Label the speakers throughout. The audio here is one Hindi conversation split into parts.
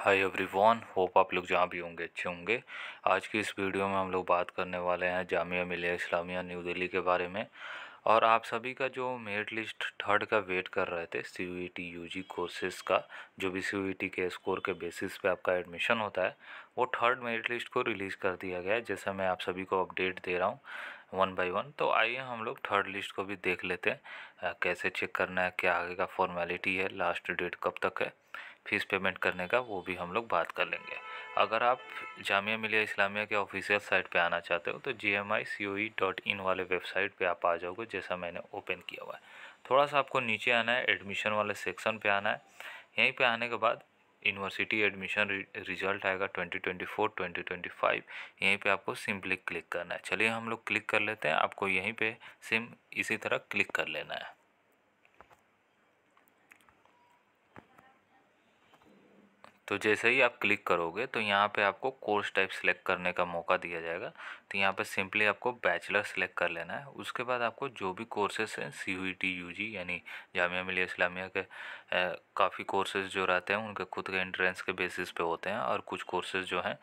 Speaker 1: हाय एवरीवन होप आप लोग जहाँ भी होंगे अच्छे होंगे आज की इस वीडियो में हम लोग बात करने वाले हैं जामिया मिलिया इस्लामिया न्यू दिल्ली के बारे में और आप सभी का जो मेरिट लिस्ट थर्ड का वेट कर रहे थे C U T e U G courses का जो भी सी टी e के स्कोर के बेसिस पे आपका एडमिशन होता है वो थर्ड मेरिट लिस्ट को रिलीज़ कर दिया गया है जैसा मैं आप सभी को अपडेट दे रहा हूँ वन बाय वन तो आइए हम लोग थर्ड लिस्ट को भी देख लेते हैं कैसे चेक करना है क्या आगे का फॉर्मेलिटी है लास्ट डेट कब तक है फ़ीस पेमेंट करने का वो भी हम लोग बात कर लेंगे अगर आप जामिया मिलिया इस्लामिया के ऑफिशियल साइट पे आना चाहते हो तो G M I C O E dot in वाले वेबसाइट पे आप आ जाओगे जैसा मैंने ओपन किया हुआ है थोड़ा सा आपको नीचे आना है एडमिशन वाले सेक्शन पे आना है यहीं पे आने के बाद यूनिवर्सिटी एडमिशन रिजल्ट आएगा 2024 2025 यहीं पे आपको सिम्पली क्लिक करना है चलिए हम लोग क्लिक कर लेते हैं आपको यहीं पे सिम इसी तरह क्लिक कर लेना है तो जैसे ही आप क्लिक करोगे तो यहाँ पे आपको कोर्स टाइप सिलेक्ट करने का मौका दिया जाएगा तो यहाँ पे सिंपली आपको बैचलर सिलेक्ट कर लेना है उसके बाद आपको जो भी कोर्सेज हैं C U T U G यानी जामिया मिलिया इस्लामिया के काफ़ी कोर्सेज जो रहते हैं उनके खुद के एंट्रेंस के बेसिस पे होते हैं और कुछ कोर्सेज जो हैं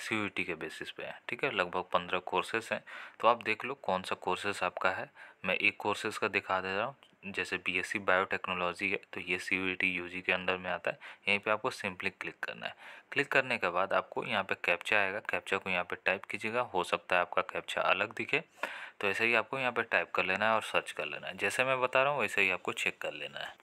Speaker 1: सी यू टी के बेसिस पे हैं ठीक है लगभग पंद्रह कोर्सेज हैं तो आप देख लो कौन सा कोर्सेज आपका है मैं एक कोर्सेज का दिखा दे रहा हूँ जैसे बीएससी बायोटेक्नोलॉजी है तो ये सी यूजी e के अंडर में आता है यहीं पे आपको सिंपली क्लिक करना है क्लिक करने के बाद आपको यहाँ पे कैप्चा आएगा कैप्चा को यहाँ पे टाइप कीजिएगा हो सकता है आपका कैप्चा अलग दिखे तो ऐसे ही आपको यहाँ पे टाइप कर लेना है और सर्च कर लेना है जैसे मैं बता रहा हूँ वैसे ही आपको चेक कर लेना है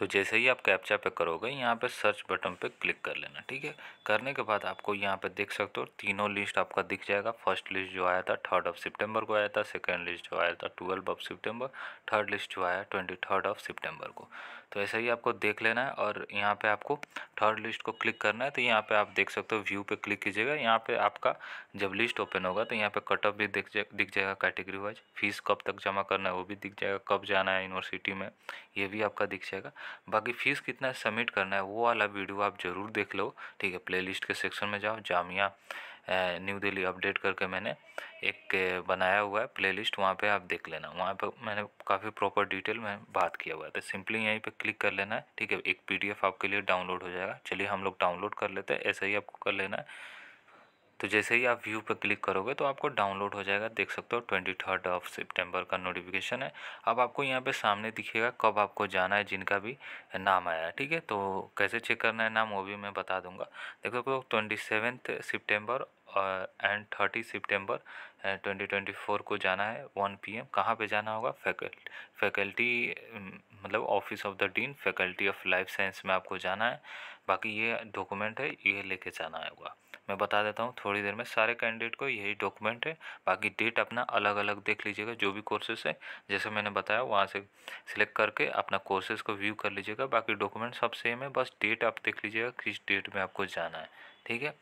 Speaker 1: तो जैसे ही आप कैप्चा पे करोगे यहाँ पे सर्च बटन पे क्लिक कर लेना ठीक है करने के बाद आपको यहाँ पे देख सकते हो तीनों लिस्ट आपका दिख जाएगा फर्स्ट लिस्ट जो आया था थर्ड ऑफ सितंबर को आया था सेकेंड लिस्ट जो आया था ट्वेल्व ऑफ सितंबर थर्ड लिस्ट जो आया ट्वेंटी थर्ड ऑफ सितंबर को तो ऐसे ही आपको देख लेना है और यहाँ पे आपको थर्ड लिस्ट को क्लिक करना है तो यहाँ पे आप देख सकते हो व्यू पे क्लिक कीजिएगा यहाँ पे आपका जब लिस्ट ओपन होगा तो यहाँ पे कट ऑफ भी दिख दिख जाएगा कैटेगरी वाइज फीस कब तक जमा करना है वो भी दिख जाएगा कब जाना है यूनिवर्सिटी में ये भी आपका दिख जाएगा बाकी फ़ीस कितना सबमिट करना है वो वाला वीडियो आप ज़रूर देख लो ठीक है प्लेलिस्ट के सेक्शन में जाओ जामिया न्यू दिल्ली अपडेट करके मैंने एक बनाया हुआ है प्लेलिस्ट वहाँ पे आप देख लेना वहाँ पर मैंने काफ़ी प्रॉपर डिटेल में बात किया हुआ है तो सिंपली यहीं पे क्लिक कर लेना है ठीक है एक पीडीएफ आपके लिए डाउनलोड हो जाएगा चलिए हम लोग डाउनलोड कर लेते हैं ऐसे ही आपको कर लेना है तो जैसे ही आप व्यू पर क्लिक करोगे तो आपको डाउनलोड हो जाएगा देख सकते हो ट्वेंटी थर्ड ऑफ सितंबर का नोटिफिकेशन है अब आपको यहाँ पे सामने दिखेगा कब आपको जाना है जिनका भी नाम आया है ठीक है तो कैसे चेक करना है नाम वो भी मैं बता दूंगा देख सकते हो ट्वेंटी सेवेंथ सितंबर एंड थर्टी सितंबर ट्वेंटी ट्वेंटी फोर को जाना है वन पी एम कहाँ पर जाना होगा फैकल्टी फैकल्टी मतलब office of the dean faculty of life science में आपको जाना है बाकी ये डॉक्यूमेंट है ये लेके जाना होगा मैं बता देता हूँ थोड़ी देर में सारे कैंडिडेट को यही डॉक्यूमेंट है बाकी डेट अपना अलग अलग देख लीजिएगा जो भी कोर्सेस है जैसे मैंने बताया वहाँ से सिलेक्ट करके अपना कोर्सेज को व्यू कर लीजिएगा बाकी डॉक्यूमेंट सब सेम है बस डेट आप देख लीजिएगा किस डेट में आपको जाना है ठीक है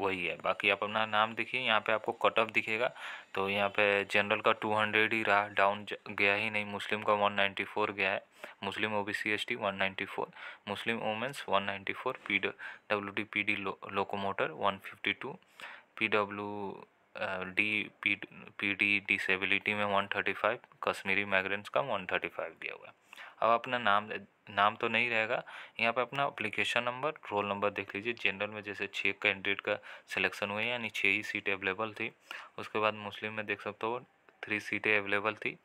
Speaker 1: वही है बाकी आप अपना नाम देखिए यहाँ पे आपको कट ऑफ दिखेगा तो यहाँ पे जनरल का 200 ही रहा डाउन गया ही नहीं मुस्लिम का 194 गया है Muslim O B C S T one Muslim womens 194 ninety four P W D P D locomotor one fifty two P W D P P D disability में one thirty five Kashmiri migrants का वन थर्टी फाइव दिया हुआ है अब अपना नाम नाम तो नहीं रहेगा यहाँ पे अपना अप्लीकेशन नंबर रोल नंबर देख लीजिए जनरल में जैसे छः कैंडिडेट का सिलेक्शन हुए यानी छः ही सीट अवेलेबल थी उसके बाद मुस्लिम में देख सकते हो थ्री सीटें अवेलेबल थी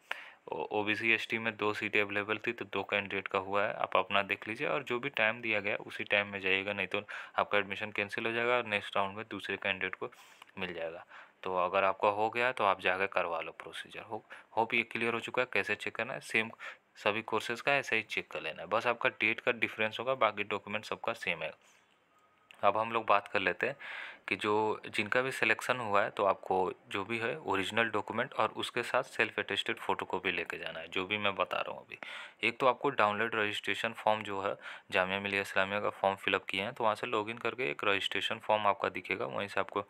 Speaker 1: O B C S T में दो सीटें अवेलेबल थी तो दो कैंडिडेट का हुआ है आप अपना देख लीजिए और जो भी टाइम दिया गया उसी टाइम में जाइएगा नहीं तो आपका एडमिशन कैंसिल हो जाएगा और नेक्स्ट राउंड में दूसरे कैंडिडेट को मिल जाएगा तो अगर आपका हो गया तो आप जाकर करवा लो प्रोसीजर हो होप ये क्लियर हो चुका है कैसे चेक करना है सेम सभी कोर्सेज़ का ऐसा ही चेक कर लेना है बस आपका डेट का डिफरेंस होगा बाकी डॉक्यूमेंट सबका सेम है अब हम लोग बात कर लेते हैं कि जो जिनका भी सिलेक्शन हुआ है तो आपको जो भी है ओरिजिनल डॉक्यूमेंट और उसके साथ सेल्फ अटेस्टेड फ़ोटो कॉपी लेके जाना है जो भी मैं बता रहा हूँ अभी एक तो आपको डाउनलोड रजिस्ट्रेशन फॉर्म जो है जामिया मिलिया इस्लामिया का फॉर्म फिलअप किया है तो वहाँ से लॉग करके एक रजिस्ट्रेशन फॉर्म आपका दिखेगा वहीं से आपको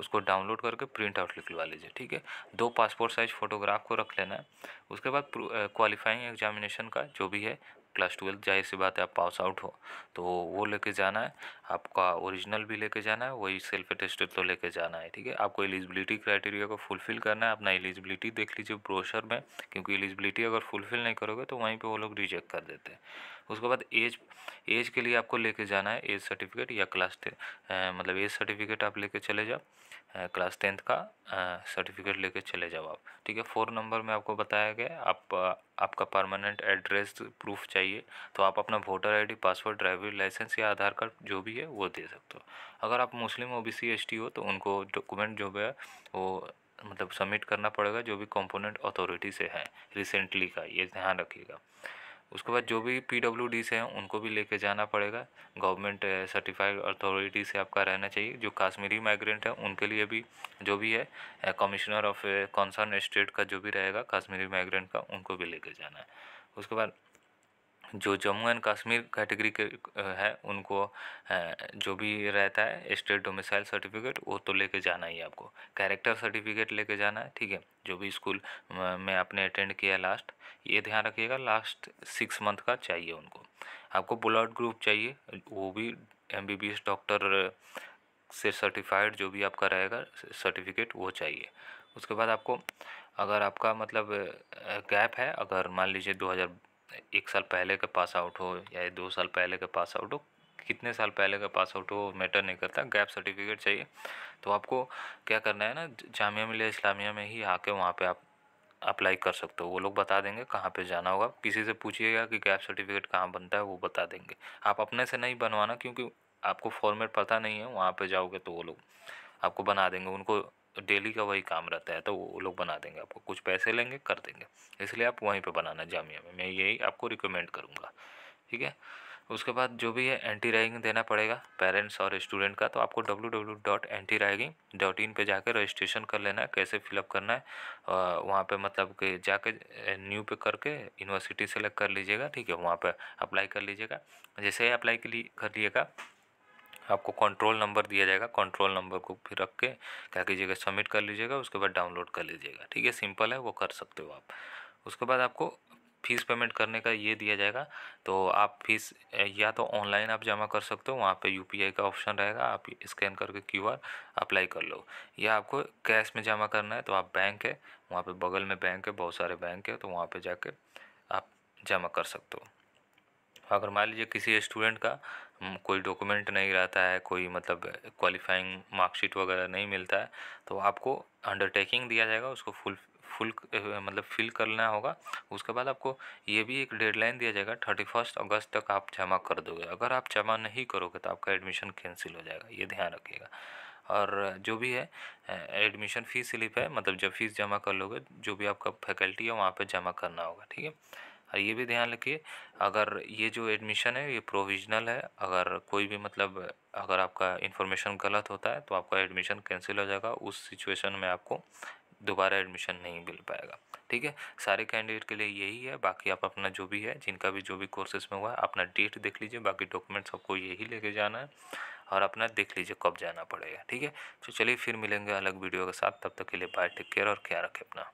Speaker 1: उसको डाउनलोड करके प्रिंट आउट निकलवा लीजिए ठीक है दो पासपोर्ट साइज़ फ़ोटोग्राफ को रख लेना है उसके बाद क्वालिफाइंग एग्जामिनेशन का जो भी है क्लास ट्वेल्थ जाहिर सी बात है आप पास आउट हो तो वो लेके जाना है आपका ओरिजिनल भी लेके जाना है वही सेल्फ अटेस्टेड तो लेके जाना है ठीक है आपको एलिजिबिलिटी क्राइटेरिया को फुलफिल करना है अपना एलिजिबिलिटी देख लीजिए ब्रोशर में क्योंकि एलिजिबिलिटी अगर फुलफिल नहीं करोगे तो वहीं पर वो लोग रिजेक्ट कर देते हैं उसके बाद एज एज के लिए आपको लेके जाना है एज सर्टिफिकेट या क्लास मतलब एज सर्टिफिकेट आप लेके चले जाओ क्लास टेंथ का सर्टिफिकेट लेके चले जाओ आप ठीक है फोर नंबर में आपको बताया गया आप आपका परमानेंट एड्रेस प्रूफ चाहिए तो आप अपना voter ID password driving licence या आधार कार्ड जो भी है वो दे सकते हो अगर आप Muslim O B C S T हो तो उनको डॉक्यूमेंट जो है वो मतलब सबमिट करना पड़ेगा जो भी कंपोनेंट अथॉरिटी से है रिसेंटली का ये ध्यान रखिएगा उसके बाद जो भी पी डब्ल्यू डी से हैं उनको भी लेके जाना पड़ेगा गवर्नमेंट सर्टिफाइड अथॉरिटी से आपका रहना चाहिए जो काश्मीरी माइग्रेंट है उनके लिए भी जो भी है कमिश्नर ऑफ कॉन्सर्न स्टेट का जो भी रहेगा काश्मीरी माइग्रेंट का उनको भी लेके जाना है उसके बाद जो जम्मू एंड कश्मीर कैटेगरी के है उनको जो भी रहता है स्टेट डोमिसाइल सर्टिफिकेट वो तो लेके जाना ही आपको कैरेक्टर सर्टिफिकेट लेके जाना है ठीक है जो भी स्कूल में आपने अटेंड किया लास्ट ये ध्यान रखिएगा लास्ट सिक्स मंथ का चाहिए उनको आपको पुल ग्रुप चाहिए वो भी M B B S doctor से सर्टिफाइड जो भी आपका रहेगा सर्टिफिकेट वो चाहिए उसके बाद आपको अगर आपका मतलब गैप है अगर मान लीजिए दो एक साल पहले का पास आउट हो या दो साल पहले का पास आउट हो कितने साल पहले का पास आउट हो मैटर नहीं करता गैप सर्टिफिकेट चाहिए तो आपको क्या करना है ना जामिया मिलिया इस्लामिया में ही आके वहाँ पे आप अप्लाई कर सकते हो वो लोग बता देंगे कहाँ पे जाना होगा किसी से पूछिएगा कि गैप सर्टिफिकेट कहाँ बनता है वो बता देंगे आप अपने से नहीं बनवाना क्योंकि आपको फॉर्मेट पता नहीं है वहाँ पर जाओगे तो वो लोग आपको बना देंगे उनको तो डेली का वही काम रहता है तो वो लोग बना देंगे आपको कुछ पैसे लेंगे कर देंगे इसलिए आप वहीं पे बनाना जामिया में मैं यही आपको रिकमेंड करूँगा ठीक है उसके बाद जो भी है एंटी राइगिंग देना पड़ेगा पेरेंट्स और स्टूडेंट का तो आपको W W dot anti ragging dot in पर जाकर रजिस्ट्रेशन कर लेना है कैसे फिलअप करना है वहाँ पे मतलब कि जाके न्यू पे करके यूनिवर्सिटी सेलेक्ट कर लीजिएगा ठीक है वहाँ पे अप्लाई कर लीजिएगा जैसे ही अप्लाई कर लिएगा आपको कंट्रोल नंबर दिया जाएगा कंट्रोल नंबर को फिर रख के क्या कीजिएगा सबमिट कर लीजिएगा उसके बाद डाउनलोड कर लीजिएगा ठीक है सिंपल है वो कर सकते हो आप उसके बाद आपको फीस पेमेंट करने का ये दिया जाएगा तो आप फीस या तो ऑनलाइन आप जमा कर सकते हो वहाँ पे यूपीआई का ऑप्शन रहेगा आप स्कैन करके क्यूआर अप्लाई कर लो या आपको कैश में जमा करना है तो आप बैंक है वहाँ पे बगल में बैंक है बहुत सारे बैंक है तो वहाँ पे जाके आप जमा कर सकते हो अगर मान लीजिए किसी स्टूडेंट का हम्म, कोई डॉक्यूमेंट नहीं रहता है कोई मतलब क्वालिफाइंग मार्कशीट वगैरह नहीं मिलता है तो आपको अंडरटेकिंग दिया जाएगा उसको फुल फुल मतलब फिल करना होगा उसके बाद आपको ये भी एक डेडलाइन दिया जाएगा थर्टी फर्स्ट अगस्त तक आप जमा कर दोगे अगर आप जमा नहीं करोगे तो आपका एडमिशन कैंसिल हो जाएगा ये ध्यान रखिएगा और जो भी है एडमिशन फ़ीस स्लिप है मतलब जब फीस जमा कर लोगे जो भी आपका फैकल्टी है वहाँ पर जमा करना होगा ठीक है ये भी ध्यान रखिए अगर ये जो एडमिशन है ये प्रोविजनल है अगर कोई भी मतलब अगर आपका इन्फॉर्मेशन गलत होता है तो आपका एडमिशन कैंसिल हो जाएगा उस सिचुएशन में आपको दोबारा एडमिशन नहीं मिल पाएगा ठीक है सारे कैंडिडेट के लिए यही है बाकी आप अपना जो भी है जिनका भी जो भी कोर्सेज में हुआ है अपना डेट देख लीजिए बाकी डॉक्यूमेंट्स आपको यही लेके जाना है और अपना देख लीजिए कब जाना पड़ेगा ठीक है तो चलिए फिर मिलेंगे अलग वीडियो के साथ तब तक के लिए बाय टेक केयर और क्या रखें अपना